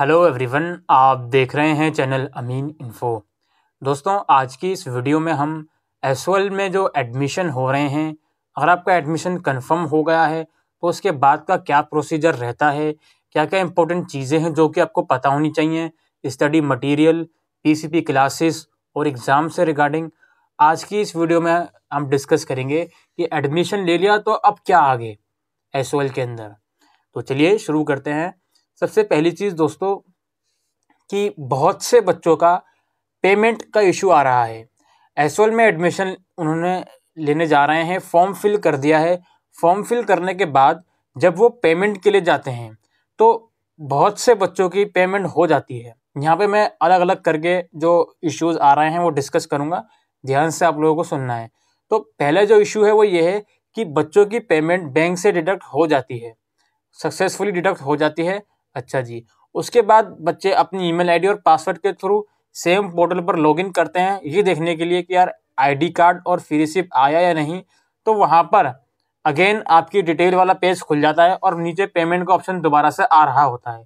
hello everyone आप देख रहे हैं चैनल अमीन इन्फो दोस्तों आज की इस वीडियो में हम एस में जो एडमिशन हो रहे हैं अगर आपका एडमिशन कंफर्म हो गया है तो उसके बाद का क्या प्रोसीजर रहता है क्या क्या इंपॉर्टेंट चीज़ें हैं जो कि आपको पता होनी चाहिए स्टडी मटेरियल पीसीपी क्लासेस और एग्ज़ाम से रिगार्डिंग आज की इस वीडियो में हम डिस्कस करेंगे कि एडमिशन ले लिया तो अब क्या आगे एस के अंदर तो चलिए शुरू करते हैं सबसे पहली चीज़ दोस्तों कि बहुत से बच्चों का पेमेंट का इशू आ रहा है एसओल में एडमिशन उन्होंने लेने जा रहे हैं फॉर्म फिल कर दिया है फॉर्म फिल करने के बाद जब वो पेमेंट के लिए जाते हैं तो बहुत से बच्चों की पेमेंट हो जाती है यहाँ पे मैं अलग अलग करके जो इश्यूज आ रहे हैं वो डिस्कस करूँगा ध्यान से आप लोगों को सुनना है तो पहला जो इशू है वो ये है कि बच्चों की पेमेंट बैंक से डिडक्ट हो जाती है सक्सेसफुली डिडक्ट हो जाती है अच्छा जी उसके बाद बच्चे अपनी ईमेल आईडी और पासवर्ड के थ्रू सेम पोर्टल पर लॉगिन करते हैं ये देखने के लिए कि यार आईडी कार्ड और फी रिसिप आया या नहीं तो वहाँ पर अगेन आपकी डिटेल वाला पेज खुल जाता है और नीचे पेमेंट का ऑप्शन दोबारा से आ रहा होता है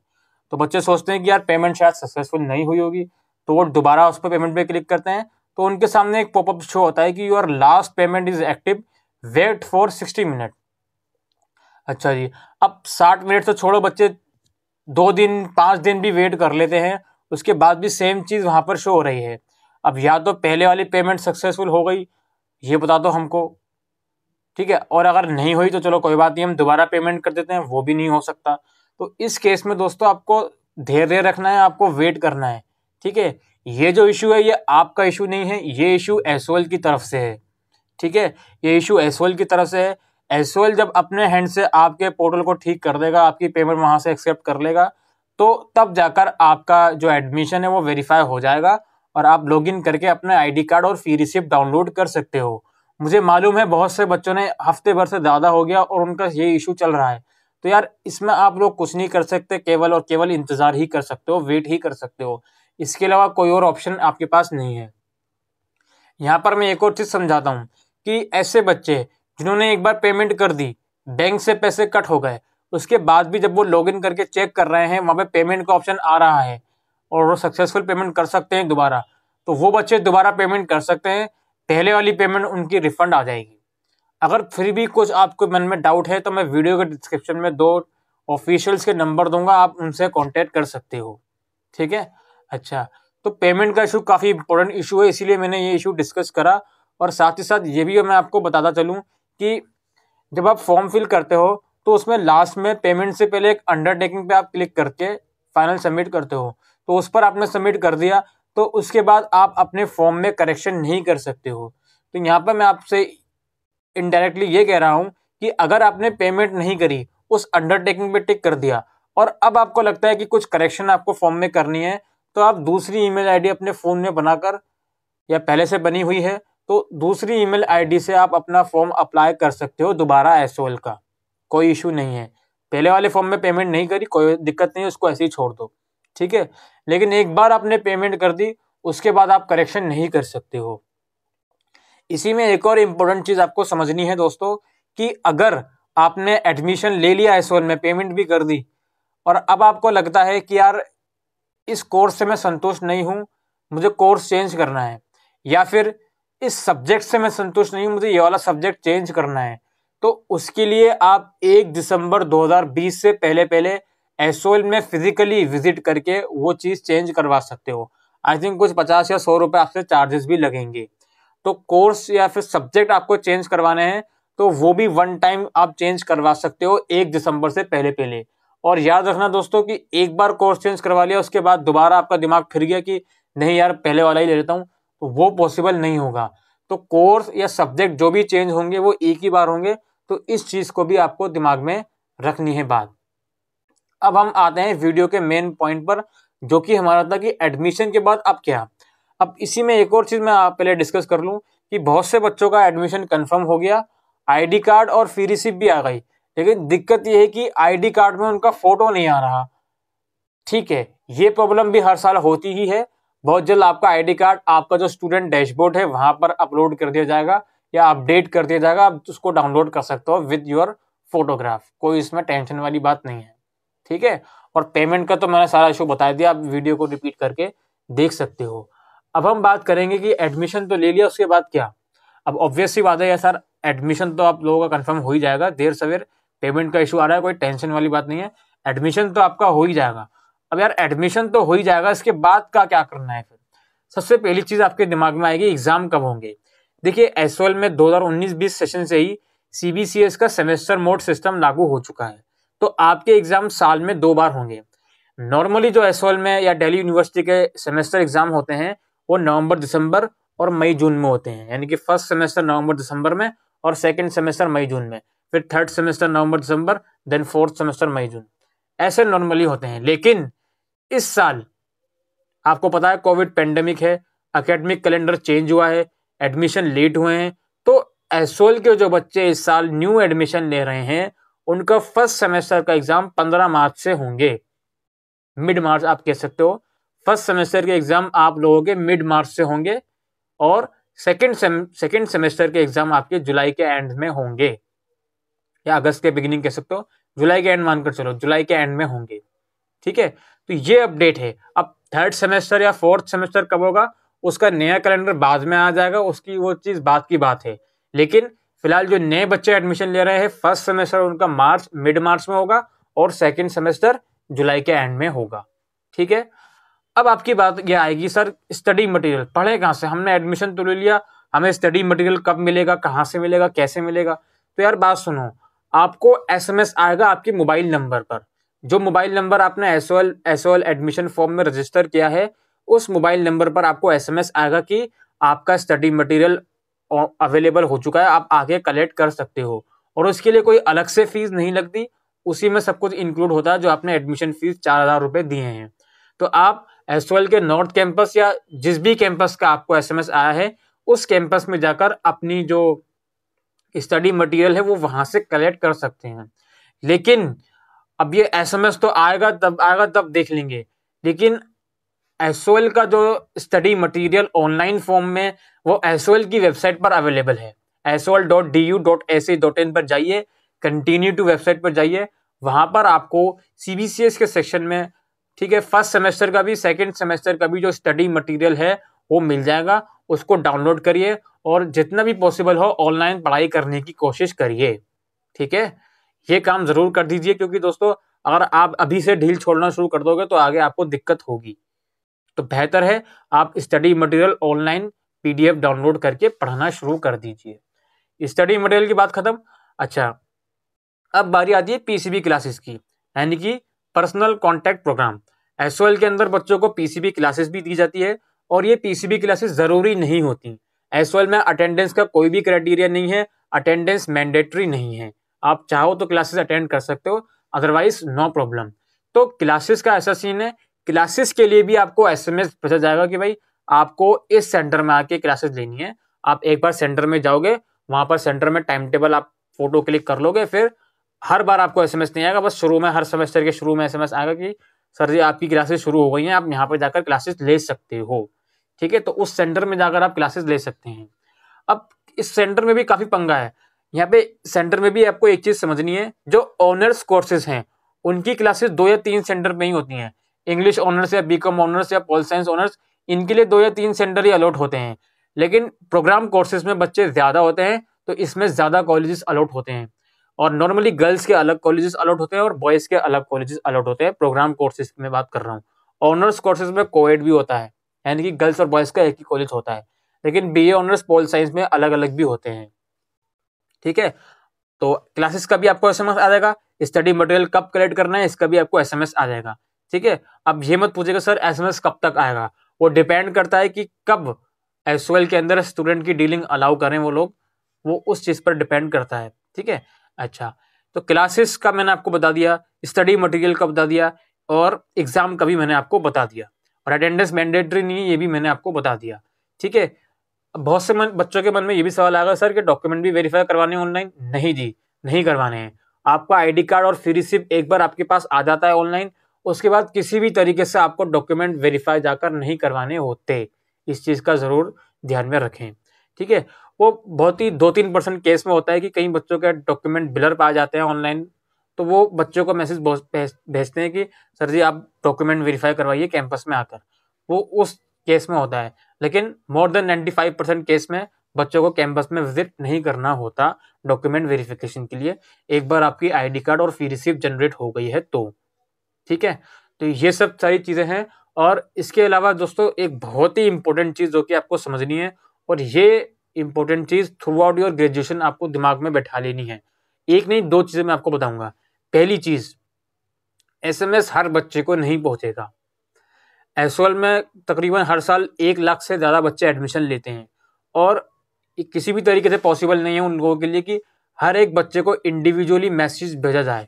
तो बच्चे सोचते हैं कि यार पेमेंट शायद सक्सेसफुल नहीं हुई होगी तो वो दोबारा उस पर पेमेंट पर क्लिक करते हैं तो उनके सामने एक पॉपअप शो होता है कि your last payment is active wait for sixty minute अच्छा जी अब साठ मिनट तो छोड़ो बच्चे दो दिन पाँच दिन भी वेट कर लेते हैं उसके बाद भी सेम चीज़ वहाँ पर शो हो रही है अब या तो पहले वाली पेमेंट सक्सेसफुल हो गई ये बता दो हमको ठीक है और अगर नहीं हुई तो चलो कोई बात नहीं हम दोबारा पेमेंट कर देते हैं वो भी नहीं हो सकता तो इस केस में दोस्तों आपको धैर्य रखना है आपको वेट करना है ठीक है ये जो इशू है ये आपका इशू नहीं है ये इशू एस की तरफ से है ठीक है ये इशू एस की तरफ से है एस जब अपने हैंड से आपके पोर्टल को ठीक कर देगा आपकी पेमेंट वहाँ से एक्सेप्ट कर लेगा तो तब जाकर आपका जो एडमिशन है वो वेरीफाई हो जाएगा और आप लॉगिन करके अपने आईडी कार्ड और फी रिसिप्ट डाउनलोड कर सकते हो मुझे मालूम है बहुत से बच्चों ने हफ्ते भर से ज़्यादा हो गया और उनका ये इशू चल रहा है तो यार इसमें आप लोग कुछ नहीं कर सकते केवल और केवल इंतज़ार ही कर सकते हो वेट ही कर सकते हो इसके अलावा कोई और ऑप्शन आपके पास नहीं है यहाँ पर मैं एक और चीज़ समझाता हूँ कि ऐसे बच्चे जिन्होंने एक बार पेमेंट कर दी बैंक से पैसे कट हो गए उसके बाद भी जब वो लॉगिन करके चेक कर रहे हैं वहाँ पे पेमेंट का ऑप्शन आ रहा है और वो सक्सेसफुल पेमेंट कर सकते हैं दोबारा तो वो बच्चे दोबारा पेमेंट कर सकते हैं पहले वाली पेमेंट उनकी रिफंड आ जाएगी अगर फिर भी कुछ आपको मन में डाउट है तो मैं वीडियो के डिस्क्रिप्शन में दो ऑफिशियल्स के नंबर दूंगा आप उनसे कॉन्टेक्ट कर सकते हो ठीक है अच्छा तो पेमेंट का इशू काफ़ी इंपॉर्टेंट इशू है इसीलिए मैंने ये इशू डिस्कस करा और साथ ही साथ ये भी मैं आपको बताता चलूँ कि जब आप फॉर्म फिल करते हो तो उसमें लास्ट में पेमेंट से पहले एक अंडरटेकिंग पे आप क्लिक करके फाइनल सबमिट करते हो तो उस पर आपने सबमिट कर दिया तो उसके बाद आप अपने फॉर्म में करेक्शन नहीं कर सकते हो तो यहाँ पर मैं आपसे इनडायरेक्टली ये कह रहा हूँ कि अगर आपने पेमेंट नहीं करी उस अंडरटेकिंग पे टिक कर दिया और अब आपको लगता है कि कुछ करेक्शन आपको फॉर्म में करनी है तो आप दूसरी ईमेल आईडी अपने फ़ोन में बनाकर या पहले से बनी हुई है तो दूसरी ईमेल आईडी से आप अपना फॉर्म अप्लाई कर सकते हो दोबारा एस का कोई इशू नहीं है पहले वाले फॉर्म में पेमेंट नहीं करी कोई दिक्कत नहीं उसको ऐसे ही छोड़ दो ठीक है लेकिन एक बार आपने पेमेंट कर दी उसके बाद आप करेक्शन नहीं कर सकते हो इसी में एक और इम्पोर्टेंट चीज़ आपको समझनी है दोस्तों कि अगर आपने एडमिशन ले लिया एस में पेमेंट भी कर दी और अब आपको लगता है कि यार इस कोर्स से मैं संतुष्ट नहीं हूँ मुझे कोर्स चेंज करना है या फिर इस सब्जेक्ट से मैं संतुष्ट नहीं हूँ मुझे ये वाला सब्जेक्ट चेंज करना है तो उसके लिए आप एक दिसंबर 2020 से पहले पहले एसओएल में फिजिकली विजिट करके वो चीज़ चेंज करवा सकते हो आई थिंक कुछ पचास या सौ रुपये आपसे चार्जेस भी लगेंगे तो कोर्स या फिर सब्जेक्ट आपको चेंज करवाने हैं तो वो भी वन टाइम आप चेंज करवा सकते हो एक दिसंबर से पहले पहले और याद रखना दोस्तों कि एक बार कोर्स चेंज करवा लिया उसके बाद दोबारा आपका दिमाग फिर गया कि नहीं यार पहले वाला ही ले लेता हूँ तो वो पॉसिबल नहीं होगा तो कोर्स या सब्जेक्ट जो भी चेंज होंगे वो एक ही बार होंगे तो इस चीज़ को भी आपको दिमाग में रखनी है बात अब हम आते हैं वीडियो के मेन पॉइंट पर जो कि हमारा था कि एडमिशन के बाद अब क्या अब इसी में एक और चीज़ मैं आप पहले डिस्कस कर लूँ कि बहुत से बच्चों का एडमिशन कन्फर्म हो गया आई कार्ड और फी रिसिप भी आ गई लेकिन दिक्कत यह है कि आई कार्ड में उनका फ़ोटो नहीं आ रहा ठीक है ये प्रॉब्लम भी हर साल होती ही है बहुत जल्द आपका आईडी कार्ड आपका जो स्टूडेंट डैशबोर्ड है वहां पर अपलोड कर दिया जाएगा या अपडेट कर दिया जाएगा आप उसको डाउनलोड कर सकते हो विद योर फोटोग्राफ कोई इसमें टेंशन वाली बात नहीं है ठीक है और पेमेंट का तो मैंने सारा इशू बता दिया आप वीडियो को रिपीट करके देख सकते हो अब हम बात करेंगे कि एडमिशन तो ले लिया उसके बाद क्या अब ऑब्वियसली बात है यार सर एडमिशन तो आप लोगों का कन्फर्म हो ही जाएगा देर सवेर पेमेंट का इशू आ रहा है कोई टेंशन वाली बात नहीं है एडमिशन तो आपका हो ही जाएगा अब यार एडमिशन तो हो ही जाएगा इसके बाद का क्या करना है फिर सबसे पहली चीज़ आपके दिमाग में आएगी एग्ज़ाम कब होंगे देखिए एस में दो हज़ार उन्नीस बीस सेशन से ही सी का सेमेस्टर मोड सिस्टम लागू हो चुका है तो आपके एग्ज़ाम साल में दो बार होंगे नॉर्मली जो एस में या डेली यूनिवर्सिटी के सेमेस्टर एग्ज़ाम होते हैं वो नवंबर दिसंबर और मई जून में होते हैं यानी कि फर्स्ट सेमेस्टर नवंबर दिसंबर में और सेकेंड सेमेस्टर मई जून में फिर थर्ड सेमेस्टर नवंबर दिसंबर देन फोर्थ सेमेस्टर मई जून ऐसे नॉर्मली होते हैं लेकिन इस साल आपको पता है कोविड पेंडेमिक है अकेडमिक कैलेंडर चेंज हुआ है एडमिशन लेट हुए हैं तो एसोल के जो बच्चे इस साल न्यू एडमिशन ले रहे हैं उनका फर्स्ट सेमेस्टर का एग्ज़ाम पंद्रह मार्च से होंगे मिड मार्च आप कह सकते हो फर्स्ट सेमेस्टर के एग्ज़ाम आप लोगों के मिड मार्च से होंगे और सेकेंड सेम सेकेंड सेमेस्टर के एग्ज़ाम आपके जुलाई के एंड में होंगे या अगस्त के बिगिनिंग कह सकते हो जुलाई के एंड मानकर चलो जुलाई के एंड में होंगे ठीक है तो ये अपडेट है अब थर्ड सेमेस्टर या फोर्थ सेमेस्टर कब होगा उसका नया कैलेंडर बाद में आ जाएगा उसकी वो चीज़ बाद की बात है लेकिन फिलहाल जो नए बच्चे एडमिशन ले रहे हैं फर्स्ट सेमेस्टर उनका मार्च मिड मार्च में होगा और सेकेंड सेमेस्टर जुलाई के एंड में होगा ठीक है अब आपकी बात यह आएगी सर स्टडी मटेरियल पढ़े कहाँ से हमने एडमिशन तो ले लिया हमें स्टडी मटेरियल कब मिलेगा कहाँ से मिलेगा कैसे मिलेगा तो यार बात सुनो आपको एसएमएस आएगा आपके मोबाइल नंबर पर जो मोबाइल नंबर आपने एस ओ एडमिशन फॉर्म में रजिस्टर किया है उस मोबाइल नंबर पर आपको एसएमएस आएगा कि आपका स्टडी मटेरियल अवेलेबल हो चुका है आप आगे कलेक्ट कर सकते हो और उसके लिए कोई अलग से फीस नहीं लगती उसी में सब कुछ इंक्लूड होता है जो आपने एडमिशन फीस चार हज़ार रुपये दिए हैं तो आप एस के नॉर्थ कैंपस या जिस भी कैंपस का आपको एस आया है उस कैंपस में जाकर अपनी जो स्टडी मटेरियल है वो वहाँ से कलेक्ट कर सकते हैं लेकिन अब ये एसएमएस तो आएगा तब आएगा तब देख लेंगे लेकिन एस का जो स्टडी मटेरियल ऑनलाइन फॉर्म में वो एस की वेबसाइट पर अवेलेबल है S dot D U dot S dot in पर जाइए कंटिन्यू टू वेबसाइट पर जाइए वहाँ पर आपको सी बी सी एस के सेक्शन में ठीक है फर्स्ट सेमेस्टर का भी सेकेंड सेमेस्टर का भी जो स्टडी मटेरियल है वो मिल जाएगा उसको डाउनलोड करिए और जितना भी पॉसिबल हो ऑनलाइन पढ़ाई करने की कोशिश करिए ठीक है ये काम जरूर कर दीजिए क्योंकि दोस्तों अगर आप अभी से ढील छोड़ना शुरू कर दोगे तो आगे आपको दिक्कत होगी तो बेहतर है आप study material online PDF download करके पढ़ना शुरू कर दीजिए स्टडी मटेरियल की बात खत्म अच्छा अब बारी आती है पीसीबी क्लासेस की यानी कि पर्सनल कॉन्टैक्ट प्रोग्राम एस के अंदर बच्चों को पीसीबी क्लासेस भी दी जाती है और ये पीसीबी क्लासेस ज़रूरी नहीं होती एस में अटेंडेंस का कोई भी क्राइटेरिया नहीं है अटेंडेंस मैंडेटरी नहीं है आप चाहो तो क्लासेस अटेंड कर सकते हो अदरवाइज नो प्रॉब्लम तो क्लासेस का ऐसा सीन है क्लासेस के लिए भी आपको एस एम एस भेजा जाएगा कि भाई आपको इस सेंटर में आके क्लासेस लेनी है आप एक बार सेंटर में जाओगे वहाँ पर सेंटर में टाइम टेबल आप फोटो क्लिक कर लोगे फिर हर बार आपको एस नहीं आएगा बस शुरू में हर सेमेस्टर के शुरू में एस आएगा कि सर जी आपकी क्लासेस शुरू हो गई हैं आप यहाँ पर जाकर क्लासेस ले सकते हो ठीक है तो उस सेंटर में जाकर आप क्लासेस ले सकते हैं अब इस सेंटर में भी काफ़ी पंगा है यहाँ पे सेंटर में भी आपको एक चीज़ समझनी है जो ऑनर्स कोर्सेज हैं उनकी क्लासेस दो या तीन सेंटर में ही होती हैं इंग्लिश ऑनर्स या कॉम ऑनर्स या पॉल साइंस ऑनर्स इनके लिए दो या तीन सेंटर ही अलॉट होते हैं लेकिन प्रोग्राम कोर्सेज में बच्चे ज़्यादा होते हैं तो इसमें ज़्यादा कॉलेजेस अलॉट होते हैं और नॉर्मली गर्ल्स के अलग कॉलेजेस अलॉट होते हैं और बॉयज़ के अलग कॉलेजेस अलॉट होते हैं प्रोग्राम कोर्सेज में बात कर रहा हूँ ऑनर्स कोर्सेज में कोएड भी होता है यानी कि गर्ल्स और बॉयज़ का एक ही कॉलेज होता है लेकिन बी ऑनर्स पॉल साइंस में अलग अलग भी होते हैं ठीक है तो क्लासेस का भी आपको एस आ जाएगा स्टडी मटेरियल कब कलेक्ट करना है इसका भी आपको एस आ जाएगा ठीक है अब ये मत पूछेगा सर एस कब तक आएगा वो डिपेंड करता है कि कब एस के अंदर स्टूडेंट की डीलिंग अलाउ करें वो लोग वो उस चीज़ पर डिपेंड करता है ठीक है अच्छा तो क्लासेस का मैंने आपको बता दिया स्टडी मटेरियल का बता दिया और एग्ज़ाम का भी मैंने आपको बता दिया और अटेंडेंस मैंडेटरी नहीं है ये भी मैंने आपको बता दिया ठीक है बहुत से मन बच्चों के मन में ये भी सवाल आएगा सर कि डॉक्यूमेंट भी वेरीफाई करवाने ऑनलाइन नहीं जी नहीं करवाने हैं आपका आईडी कार्ड और फ्री रिसिप्ट एक बार आपके पास आ जाता है ऑनलाइन उसके बाद किसी भी तरीके से आपको डॉक्यूमेंट वेरीफाई जाकर नहीं करवाने होते इस चीज़ का ज़रूर ध्यान में रखें ठीक है वो बहुत ही दो तीन परसेंट केस में होता है कि कई बच्चों के डॉक्यूमेंट बिलर पाए जाते हैं ऑनलाइन तो वो बच्चों को मैसेज भेजते हैं कि सर जी आप डॉक्यूमेंट वेरीफाई करवाइए कैंपस में आकर वो उस केस में होता है लेकिन more than ninety five percent case में बच्चों को कैंपस में विजिट नहीं करना होता डॉक्यूमेंट वेरिफिकेशन के लिए एक बार आपकी आईडी कार्ड और फी रिसिप्ट जनरेट हो गई है तो ठीक है तो ये सब सारी चीज़ें हैं और इसके अलावा दोस्तों एक बहुत ही इंपॉर्टेंट चीज़ जो कि आपको समझनी है और ये इंपॉर्टेंट चीज़ थ्रू आउट योर ग्रेजुएशन आपको दिमाग में बैठा लेनी है एक नहीं दो चीज़ें मैं आपको बताऊंगा पहली चीज़ एसएमएस हर बच्चे को नहीं पहुंचेगा एस में तकरीबन हर साल एक लाख से ज़्यादा बच्चे एडमिशन लेते हैं और किसी भी तरीके से पॉसिबल नहीं है उन लोगों के लिए कि हर एक बच्चे को इंडिविजुअली मैसेज भेजा जाए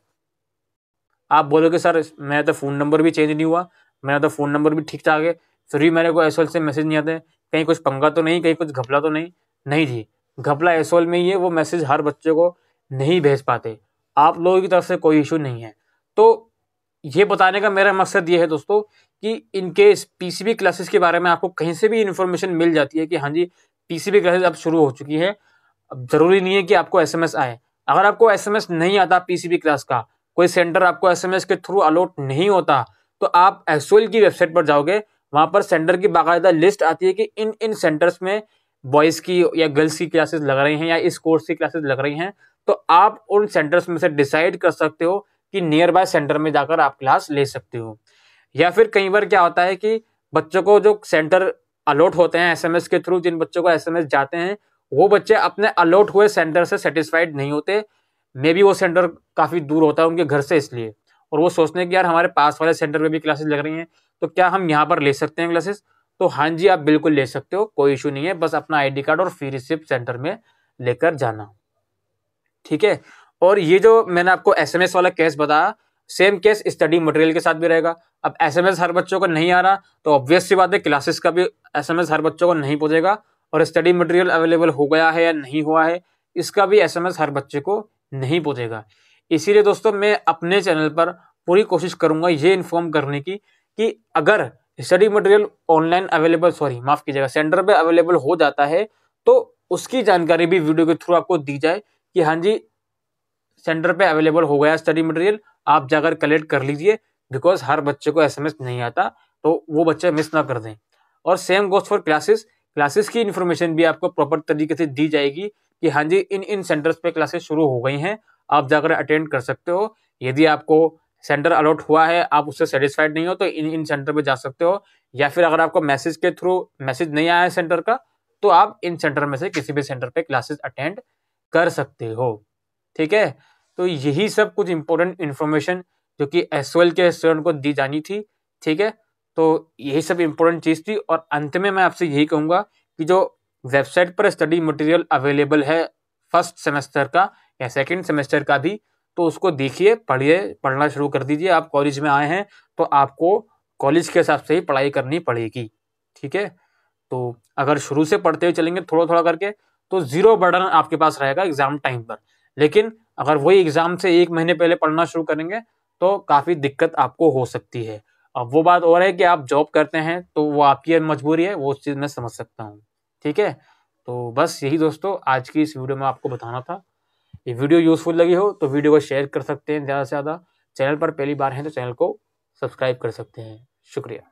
आप बोलोगे सर मेरा तो फ़ोन नंबर भी चेंज नहीं हुआ मेरा तो फ़ोन नंबर भी ठीक ठाक है फिर भी मेरे को एस से मैसेज नहीं आते कहीं कुछ पंगा तो नहीं कहीं कुछ घपला तो नहीं नहीं जी घपला एसोल में ही है वो मैसेज हर बच्चे को नहीं भेज पाते आप लोगों की तरफ से कोई इशू नहीं है तो ये बताने का मेरा मकसद ये है दोस्तों कि इनकेस पीसीबी क्लासेस के बारे में आपको कहीं से भी इन्फॉर्मेशन मिल जाती है कि हाँ जी पीसीबी क्लासेस अब शुरू हो चुकी है अब ज़रूरी नहीं है कि आपको एसएमएस आए अगर आपको एसएमएस नहीं आता पीसीबी क्लास का कोई सेंटर आपको एसएमएस के थ्रू अलॉट नहीं होता तो आप एस की वेबसाइट पर जाओगे वहाँ पर सेंटर की बाकायदा लिस्ट आती है कि इन इन सेंटर्स में बॉयज़ की या गर्ल्स की क्लासेस लग रही हैं या इस कोर्स की क्लासेस लग रही हैं तो आप उन सेंटर्स में से डिसाइड कर सकते हो कि नियर बाय सेंटर में जाकर आप क्लास ले सकते हो या फिर कई बार क्या होता है कि बच्चों को जो सेंटर अलॉट होते हैं एसएमएस के थ्रू जिन बच्चों को एसएमएस जाते हैं वो बच्चे अपने अलॉट हुए सेंटर से सेटिस्फाइड नहीं होते मे बी वो सेंटर काफ़ी दूर होता है उनके घर से इसलिए और वो सोचते हैं कि यार हमारे पास वाले सेंटर में भी क्लासेस लग रही हैं तो क्या हम यहाँ पर ले सकते हैं क्लासेस तो हाँ जी आप बिल्कुल ले सकते हो कोई इशू नहीं है बस अपना आईडी कार्ड और फी रिसिप्ट सेंटर में लेकर जाना ठीक है और ये जो मैंने आपको एसएमएस वाला केस बताया सेम केस स्टडी मटेरियल के साथ भी रहेगा अब एसएमएस हर बच्चों को नहीं आ रहा तो ऑब्वियस सी बात है क्लासेस का भी एसएमएस हर बच्चों को नहीं पहुंचेगा और स्टडी मटेरियल अवेलेबल हो गया है या नहीं हुआ है इसका भी एसएमएस हर बच्चे को नहीं पहुंचेगा इसीलिए दोस्तों मैं अपने चैनल पर पूरी कोशिश करूँगा ये इन्फॉर्म करने की कि अगर study material online available sorry माफ़ कीजिएगा सेंटर पर अवेलेबल हो जाता है तो उसकी जानकारी भी वीडियो के थ्रू आपको दी जाए कि हाँ जी सेंटर पे अवेलेबल हो गया स्टडी मटेरियल आप जाकर कलेक्ट कर लीजिए बिकॉज हर बच्चे को एसएमएस नहीं आता तो वो बच्चे मिस ना कर दें और same goes for classes classes की इन्फॉर्मेशन भी आपको प्रॉपर तरीके से दी जाएगी कि हाँ जी इन इन सेंटर्स पे क्लासेस शुरू हो गई हैं आप जाकर अटेंड कर सकते हो यदि आपको सेंटर अलॉट हुआ है आप उससे सेटिस्फाइड नहीं हो तो इन इन सेंटर पे जा सकते हो या फिर अगर आपको मैसेज के थ्रू मैसेज नहीं आया है सेंटर का तो आप इन सेंटर में से किसी भी सेंटर पे क्लासेस अटेंड कर सकते हो ठीक है तो यही सब कुछ इंपॉर्टेंट इन्फॉर्मेशन जो कि एस के स्टूडेंट को दी जानी थी ठीक है तो यही सब इम्पोर्टेंट चीज़ थी और अंत में मैं आपसे यही कहूँगा कि जो वेबसाइट पर स्टडी मटेरियल अवेलेबल है फर्स्ट सेमेस्टर का या सेकेंड सेमेस्टर का भी तो उसको देखिए पढ़िए पढ़ना शुरू कर दीजिए आप कॉलेज में आए हैं तो आपको कॉलेज के हिसाब से ही पढ़ाई करनी पड़ेगी ठीक है तो अगर शुरू से पढ़ते हुए चलेंगे थोड़ा थोड़ा करके तो ज़ीरो बर्डन आपके पास रहेगा एग्ज़ाम टाइम पर लेकिन अगर वही एग्ज़ाम से एक महीने पहले पढ़ना शुरू करेंगे तो काफ़ी दिक्कत आपको हो सकती है अब वो बात और है कि आप जॉब करते हैं तो वो आपकी मजबूरी है वो उस चीज़ मैं समझ सकता हूँ ठीक है तो बस यही दोस्तों आज की इस वीडियो में आपको बताना था ये वीडियो यूज़फुल लगी हो तो वीडियो को शेयर कर सकते हैं ज़्यादा से ज़्यादा चैनल पर पहली बार हैं तो चैनल को सब्सक्राइब कर सकते हैं शुक्रिया